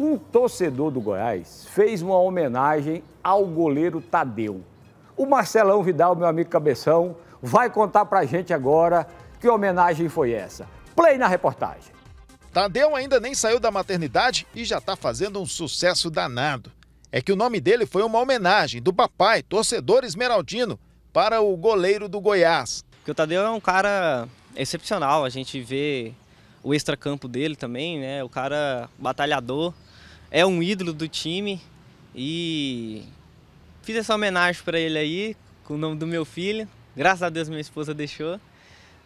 Um torcedor do Goiás fez uma homenagem ao goleiro Tadeu. O Marcelão Vidal, meu amigo Cabeção, vai contar pra gente agora que homenagem foi essa. Play na reportagem. Tadeu ainda nem saiu da maternidade e já tá fazendo um sucesso danado. É que o nome dele foi uma homenagem do papai, torcedor esmeraldino, para o goleiro do Goiás. Porque o Tadeu é um cara excepcional, a gente vê o extracampo dele também, né? O cara batalhador, é um ídolo do time e fiz essa homenagem para ele aí com o nome do meu filho. Graças a Deus minha esposa deixou,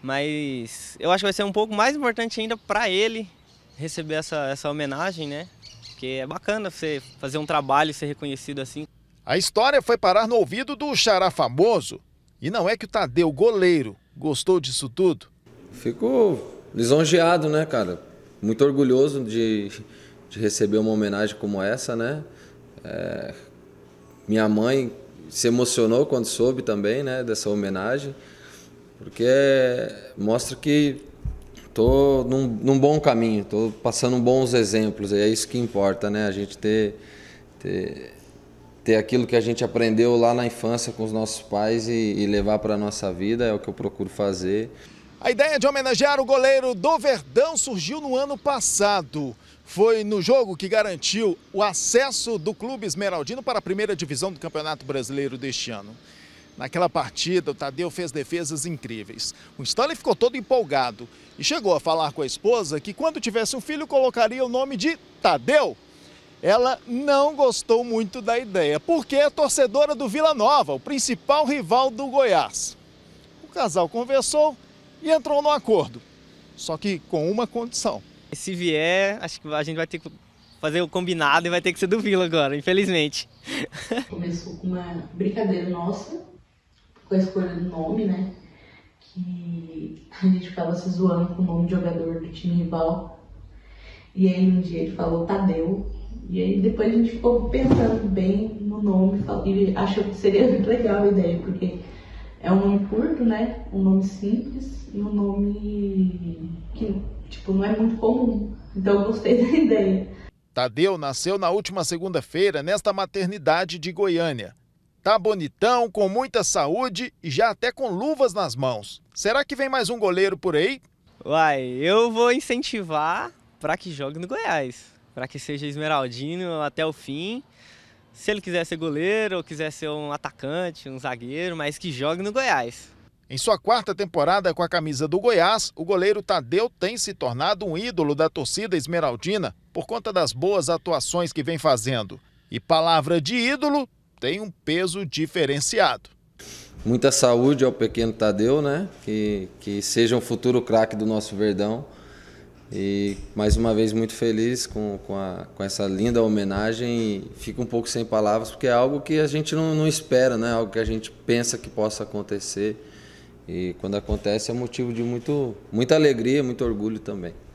mas eu acho que vai ser um pouco mais importante ainda para ele receber essa, essa homenagem, né? Porque é bacana você fazer um trabalho e ser reconhecido assim. A história foi parar no ouvido do xará famoso. E não é que o Tadeu, goleiro, gostou disso tudo. Fico lisonjeado, né, cara? Muito orgulhoso de de receber uma homenagem como essa, né? É, minha mãe se emocionou quando soube também, né, dessa homenagem, porque mostra que tô num, num bom caminho, tô passando bons exemplos, e é isso que importa, né? A gente ter, ter ter aquilo que a gente aprendeu lá na infância com os nossos pais e, e levar para a nossa vida, é o que eu procuro fazer. A ideia de homenagear o goleiro do Verdão surgiu no ano passado. Foi no jogo que garantiu o acesso do Clube Esmeraldino para a primeira divisão do Campeonato Brasileiro deste ano. Naquela partida, o Tadeu fez defesas incríveis. O Stanley ficou todo empolgado e chegou a falar com a esposa que quando tivesse um filho colocaria o nome de Tadeu. Ela não gostou muito da ideia, porque é torcedora do Vila Nova, o principal rival do Goiás. O casal conversou e entrou no acordo, só que com uma condição. Se vier, acho que a gente vai ter que fazer o combinado e vai ter que ser do Vila agora, infelizmente. Começou com uma brincadeira nossa, com a escolha do nome, né? Que a gente ficava se zoando com o nome de jogador do time rival. E aí um dia ele falou Tadeu. E aí depois a gente ficou pensando bem no nome e achou que seria legal a ideia, porque é um nome curto, né? Um nome simples e um nome que, tipo, não é muito comum. Então eu gostei da ideia. Tadeu nasceu na última segunda-feira nesta maternidade de Goiânia. Tá bonitão, com muita saúde e já até com luvas nas mãos. Será que vem mais um goleiro por aí? Uai, eu vou incentivar para que jogue no Goiás, para que seja esmeraldino até o fim se ele quiser ser goleiro ou quiser ser um atacante, um zagueiro, mas que jogue no Goiás. Em sua quarta temporada com a camisa do Goiás, o goleiro Tadeu tem se tornado um ídolo da torcida esmeraldina por conta das boas atuações que vem fazendo. E palavra de ídolo tem um peso diferenciado. Muita saúde ao pequeno Tadeu, né? Que, que seja um futuro craque do nosso Verdão. E mais uma vez muito feliz com, com, a, com essa linda homenagem. Fico um pouco sem palavras, porque é algo que a gente não, não espera, né? algo que a gente pensa que possa acontecer. E quando acontece é motivo de muito, muita alegria, muito orgulho também.